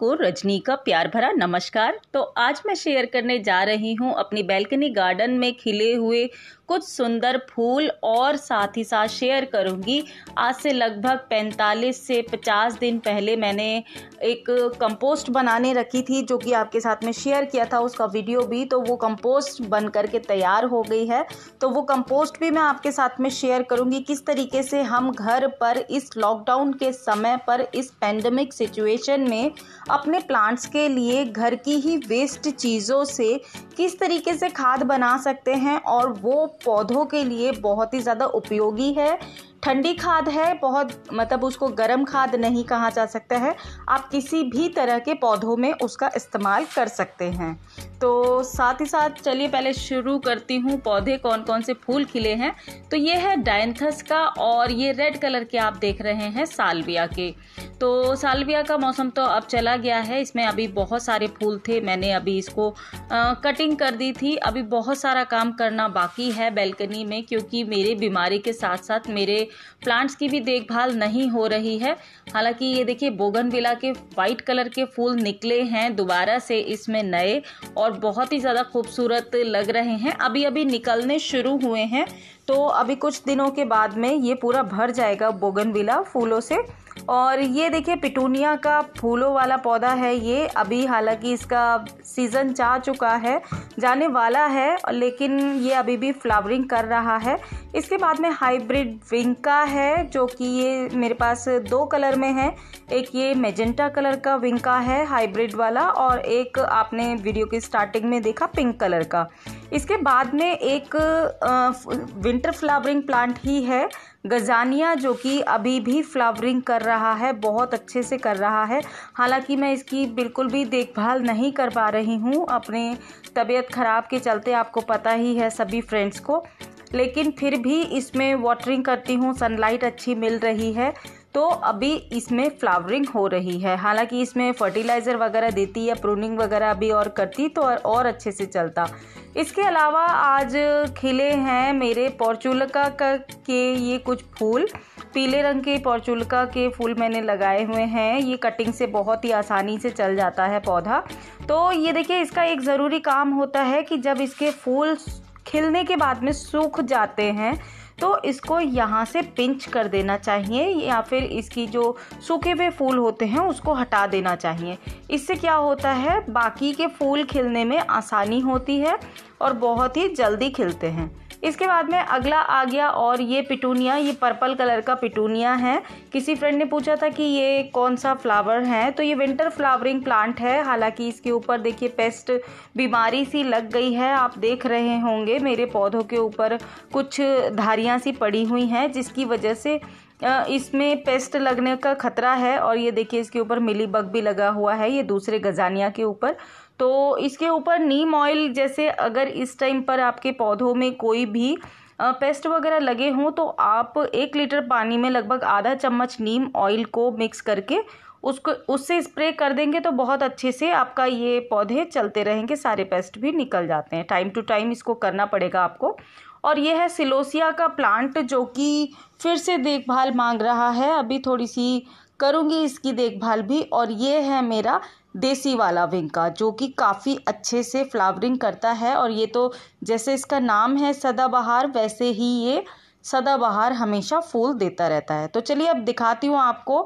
को रजनी का प्यार भरा नमस्कार तो आज मैं शेयर करने जा रही हूँ अपनी बैल्कनी गार्डन में खिले हुए कुछ सुंदर फूल और साथ ही साथ शेयर करूँगी आज से लगभग 45 से 50 दिन पहले मैंने एक कंपोस्ट बनाने रखी थी जो कि आपके साथ में शेयर किया था उसका वीडियो भी तो वो कंपोस्ट बन करके तैयार हो गई है तो वो कंपोस्ट भी मैं आपके साथ में शेयर करूँगी किस तरीके से हम घर पर इस लॉकडाउन के समय पर इस पैंडमिक सिचुएशन में अपने प्लांट्स के लिए घर की ही वेस्ट चीज़ों से किस तरीके से खाद बना सकते हैं और वो पौधों के लिए बहुत ही ज़्यादा उपयोगी है ठंडी खाद है बहुत मतलब उसको गर्म खाद नहीं कहा जा सकता है आप किसी भी तरह के पौधों में उसका इस्तेमाल कर सकते हैं तो साथ ही साथ चलिए पहले शुरू करती हूँ पौधे कौन कौन से फूल खिले हैं तो ये है डायंथस का और ये रेड कलर के आप देख रहे हैं सालविया के तो सालविया का मौसम तो अब चला गया है इसमें अभी बहुत सारे फूल थे मैंने अभी इसको आ, कटिंग कर दी थी अभी बहुत सारा काम करना बाकी है बेलकनी में क्योंकि मेरे बीमारी के साथ साथ मेरे प्लांट्स की भी देखभाल नहीं हो रही है हालांकि ये देखिए बोगनविला के वाइट कलर के फूल निकले हैं दोबारा से इसमें नए और बहुत ही ज़्यादा खूबसूरत लग रहे हैं अभी अभी निकलने शुरू हुए हैं तो अभी कुछ दिनों के बाद में ये पूरा भर जाएगा बोगनविला फूलों से और ये देखिए पिटूनिया का फूलों वाला पौधा है ये अभी हालांकि इसका सीज़न जा चुका है जाने वाला है लेकिन ये अभी भी फ्लावरिंग कर रहा है इसके बाद में हाइब्रिड विंका है जो कि ये मेरे पास दो कलर में है एक ये मेजेंटा कलर का विंका है हाइब्रिड वाला और एक आपने वीडियो की स्टार्टिंग में देखा पिंक कलर का इसके बाद में एक विंटर फ्लावरिंग प्लांट ही है गजानिया जो कि अभी भी फ्लावरिंग कर रहा है बहुत अच्छे से कर रहा है हालांकि मैं इसकी बिल्कुल भी देखभाल नहीं कर पा रही हूँ अपने तबीयत ख़राब के चलते आपको पता ही है सभी फ्रेंड्स को लेकिन फिर भी इसमें वाटरिंग करती हूँ सनलाइट अच्छी मिल रही है तो अभी इसमें फ्लावरिंग हो रही है हालांकि इसमें फर्टिलाइज़र वगैरह देती या प्रूनिंग वगैरह अभी और करती तो और अच्छे से चलता इसके अलावा आज खिले हैं मेरे पोर्चुलका का के ये कुछ फूल पीले रंग के पोर्चुलका के फूल मैंने लगाए हुए हैं ये कटिंग से बहुत ही आसानी से चल जाता है पौधा तो ये देखिए इसका एक ज़रूरी काम होता है कि जब इसके फूल खिलने के बाद में सूख जाते हैं तो इसको यहाँ से पिंच कर देना चाहिए या फिर इसकी जो सूखे हुए फूल होते हैं उसको हटा देना चाहिए इससे क्या होता है बाकी के फूल खिलने में आसानी होती है और बहुत ही जल्दी खिलते हैं इसके बाद में अगला आ गया और ये पिटूनिया ये पर्पल कलर का पिटूनिया है किसी फ्रेंड ने पूछा था कि ये कौन सा फ्लावर है तो ये विंटर फ्लावरिंग प्लांट है हालांकि इसके ऊपर देखिए पेस्ट बीमारी सी लग गई है आप देख रहे होंगे मेरे पौधों के ऊपर कुछ धारियाँ सी पड़ी हुई हैं जिसकी वजह से इसमें पेस्ट लगने का खतरा है और ये देखिए इसके ऊपर मिली बग भी लगा हुआ है ये दूसरे गजानिया के ऊपर तो इसके ऊपर नीम ऑयल जैसे अगर इस टाइम पर आपके पौधों में कोई भी पेस्ट वगैरह लगे हों तो आप एक लीटर पानी में लगभग आधा चम्मच नीम ऑयल को मिक्स करके उसको उससे स्प्रे कर देंगे तो बहुत अच्छे से आपका ये पौधे चलते रहेंगे सारे पेस्ट भी निकल जाते हैं टाइम टू टाइम इसको करना पड़ेगा आपको और यह है सिलोसिया का प्लांट जो कि फिर से देखभाल मांग रहा है अभी थोड़ी सी करूँगी इसकी देखभाल भी और ये है मेरा देसी वाला विंका जो कि काफ़ी अच्छे से फ्लावरिंग करता है और ये तो जैसे इसका नाम है सदाबहार वैसे ही ये सदाबहार हमेशा फूल देता रहता है तो चलिए अब दिखाती हूँ आपको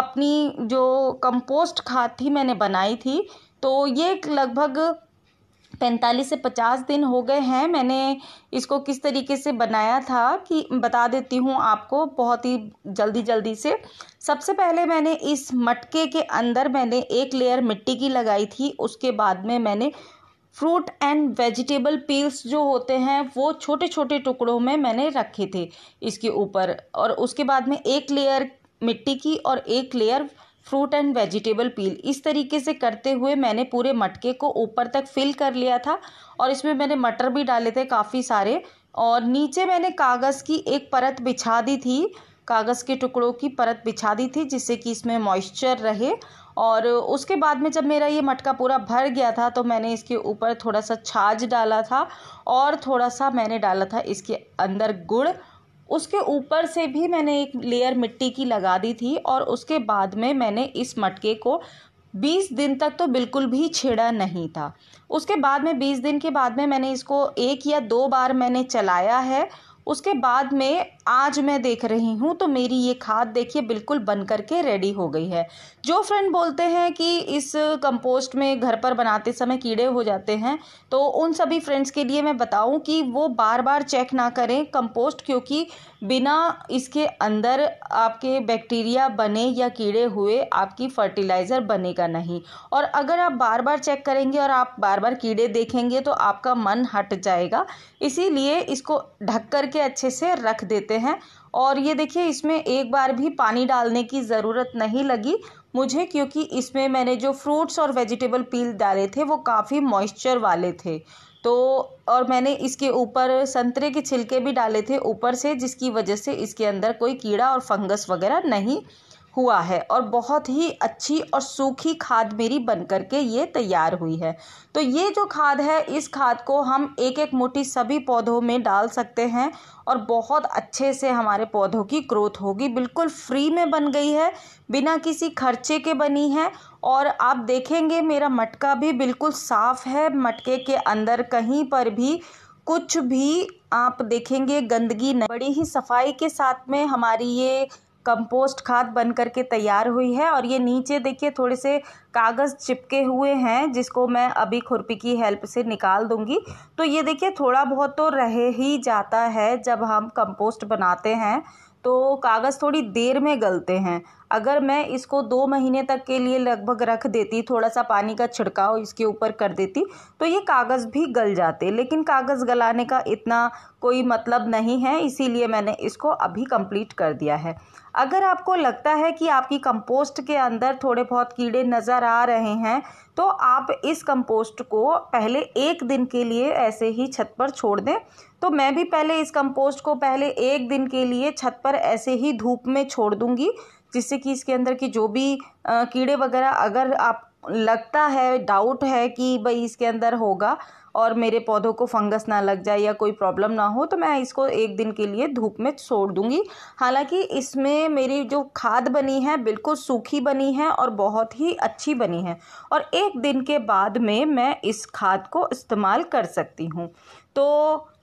अपनी जो कंपोस्ट खाद थी मैंने बनाई थी तो ये लगभग पैंतालीस से पचास दिन हो गए हैं मैंने इसको किस तरीके से बनाया था कि बता देती हूँ आपको बहुत ही जल्दी जल्दी से सबसे पहले मैंने इस मटके के अंदर मैंने एक लेयर मिट्टी की लगाई थी उसके बाद में मैंने फ्रूट एंड वेजिटेबल पील्स जो होते हैं वो छोटे छोटे टुकड़ों में मैंने रखे थे इसके ऊपर और उसके बाद में एक लेयर मिट्टी की और एक layer fruit and vegetable peel इस तरीके से करते हुए मैंने पूरे मटके को ऊपर तक फिल कर लिया था और इसमें मैंने मटर भी डाले थे काफ़ी सारे और नीचे मैंने कागज़ की एक परत बिछा दी थी कागज़ के टुकड़ों की परत बिछा दी थी जिससे कि इसमें मॉइस्चर रहे और उसके बाद में जब मेरा ये मटका पूरा भर गया था तो मैंने इसके ऊपर थोड़ा सा छाछ डाला था और थोड़ा सा मैंने डाला था इसके अंदर गुड़ उसके ऊपर से भी मैंने एक लेयर मिट्टी की लगा दी थी और उसके बाद में मैंने इस मटके को 20 दिन तक तो बिल्कुल भी छेड़ा नहीं था उसके बाद में 20 दिन के बाद में मैंने इसको एक या दो बार मैंने चलाया है उसके बाद में आज मैं देख रही हूँ तो मेरी ये खाद देखिए बिल्कुल बन करके रेडी हो गई है जो फ्रेंड बोलते हैं कि इस कंपोस्ट में घर पर बनाते समय कीड़े हो जाते हैं तो उन सभी फ्रेंड्स के लिए मैं बताऊँ कि वो बार बार चेक ना करें कंपोस्ट क्योंकि बिना इसके अंदर आपके बैक्टीरिया बने या कीड़े हुए आपकी फर्टिलाइज़र बनेगा नहीं और अगर आप बार बार चेक करेंगे और आप बार बार कीड़े देखेंगे तो आपका मन हट जाएगा इसीलिए इसको ढक कर के अच्छे से रख देते हैं और ये देखिए इसमें एक बार भी पानी डालने की ज़रूरत नहीं लगी मुझे क्योंकि इसमें मैंने जो फ्रूट्स और वेजिटेबल पील डाले थे वो काफ़ी मॉइस्चर वाले थे तो और मैंने इसके ऊपर संतरे के छिलके भी डाले थे ऊपर से जिसकी वजह से इसके अंदर कोई कीड़ा और फंगस वगैरह नहीं हुआ है और बहुत ही अच्छी और सूखी खाद मेरी बन कर के ये तैयार हुई है तो ये जो खाद है इस खाद को हम एक एक मुट्ठी सभी पौधों में डाल सकते हैं और बहुत अच्छे से हमारे पौधों की ग्रोथ होगी बिल्कुल फ्री में बन गई है बिना किसी खर्चे के बनी है और आप देखेंगे मेरा मटका भी बिल्कुल साफ़ है मटके के अंदर कहीं पर भी कुछ भी आप देखेंगे गंदगी नहीं बड़ी ही सफाई के साथ में हमारी ये कंपोस्ट खाद बन करके तैयार हुई है और ये नीचे देखिए थोड़े से कागज़ चिपके हुए हैं जिसको मैं अभी खुरपी की हेल्प से निकाल दूंगी तो ये देखिए थोड़ा बहुत तो रह ही जाता है जब हम कंपोस्ट बनाते हैं तो कागज़ थोड़ी देर में गलते हैं अगर मैं इसको दो महीने तक के लिए लगभग रख देती थोड़ा सा पानी का छिड़काव इसके ऊपर कर देती तो ये कागज़ भी गल जाते लेकिन कागज़ गलाने का इतना कोई मतलब नहीं है इसीलिए मैंने इसको अभी कंप्लीट कर दिया है अगर आपको लगता है कि आपकी कंपोस्ट के अंदर थोड़े बहुत कीड़े नज़र आ रहे हैं तो आप इस कंपोस्ट को पहले एक दिन के लिए ऐसे ही छत पर छोड़ दें तो मैं भी पहले इस कंपोस्ट को पहले एक दिन के लिए छत पर ऐसे ही धूप में छोड़ दूंगी जिससे कि इसके अंदर की जो भी कीड़े वगैरह अगर आप लगता है डाउट है कि भाई इसके अंदर होगा और मेरे पौधों को फंगस ना लग जाए या कोई प्रॉब्लम ना हो तो मैं इसको एक दिन के लिए धूप में छोड़ दूंगी हालांकि इसमें मेरी जो खाद बनी है बिल्कुल सूखी बनी है और बहुत ही अच्छी बनी है और एक दिन के बाद में मैं इस खाद को इस्तेमाल कर सकती हूँ तो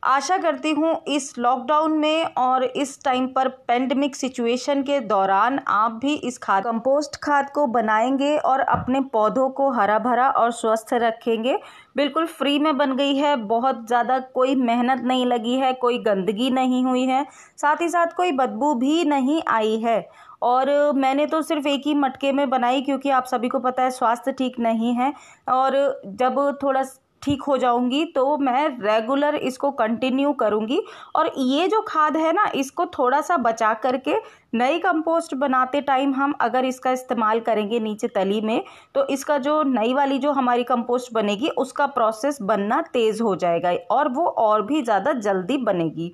आशा करती हूँ इस लॉकडाउन में और इस टाइम पर पेंडेमिक सिचुएशन के दौरान आप भी इस खाद कंपोस्ट खाद को बनाएंगे और अपने पौधों को हरा भरा और स्वस्थ रखेंगे बिल्कुल फ्री में बन गई है बहुत ज़्यादा कोई मेहनत नहीं लगी है कोई गंदगी नहीं हुई है साथ ही साथ कोई बदबू भी नहीं आई है और मैंने तो सिर्फ एक ही मटके में बनाई क्योंकि आप सभी को पता है स्वास्थ्य ठीक नहीं है और जब थोड़ा ठीक हो जाऊंगी तो मैं रेगुलर इसको कंटिन्यू करूंगी और ये जो खाद है ना इसको थोड़ा सा बचा करके नई कंपोस्ट बनाते टाइम हम अगर इसका इस्तेमाल करेंगे नीचे तली में तो इसका जो नई वाली जो हमारी कंपोस्ट बनेगी उसका प्रोसेस बनना तेज़ हो जाएगा और वो और भी ज़्यादा जल्दी बनेगी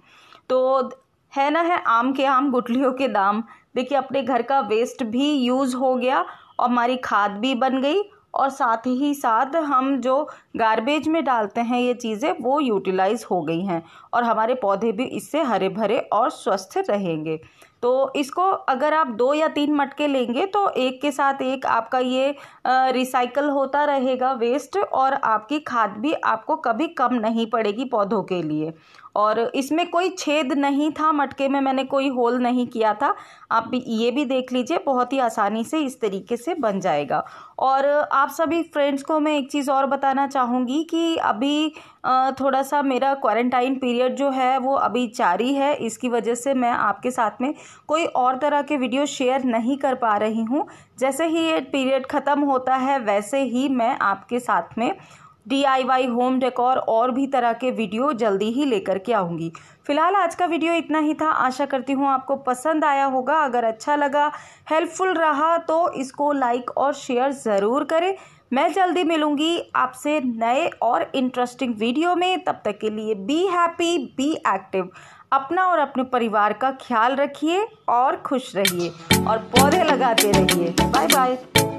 तो है ना है आम के आम गुटलियों के दाम देखिए अपने घर का वेस्ट भी यूज़ हो गया और हमारी खाद भी बन गई और साथ ही साथ हम जो गार्बेज में डालते हैं ये चीज़ें वो यूटिलाइज हो गई हैं और हमारे पौधे भी इससे हरे भरे और स्वस्थ रहेंगे तो इसको अगर आप दो या तीन मटके लेंगे तो एक के साथ एक आपका ये रिसाइकल होता रहेगा वेस्ट और आपकी खाद भी आपको कभी कम नहीं पड़ेगी पौधों के लिए और इसमें कोई छेद नहीं था मटके में मैंने कोई होल नहीं किया था आप ये भी देख लीजिए बहुत ही आसानी से इस तरीके से बन जाएगा और आप सभी फ्रेंड्स को मैं एक चीज़ और बताना चाहूँ चाहूँगी कि अभी थोड़ा सा मेरा क्वारंटाइन पीरियड जो है वो अभी जारी है इसकी वजह से मैं आपके साथ में कोई और तरह के वीडियो शेयर नहीं कर पा रही हूँ जैसे ही ये पीरियड ख़त्म होता है वैसे ही मैं आपके साथ में डी होम डेकोर और भी तरह के वीडियो जल्दी ही लेकर के आऊँगी फिलहाल आज का वीडियो इतना ही था आशा करती हूँ आपको पसंद आया होगा अगर अच्छा लगा हेल्पफुल रहा तो इसको लाइक और शेयर ज़रूर करें मैं जल्दी मिलूँगी आपसे नए और इंटरेस्टिंग वीडियो में तब तक के लिए बी हैप्पी बी एक्टिव अपना और अपने परिवार का ख्याल रखिए और खुश रहिए और पौधे लगाते रहिए बाय बाय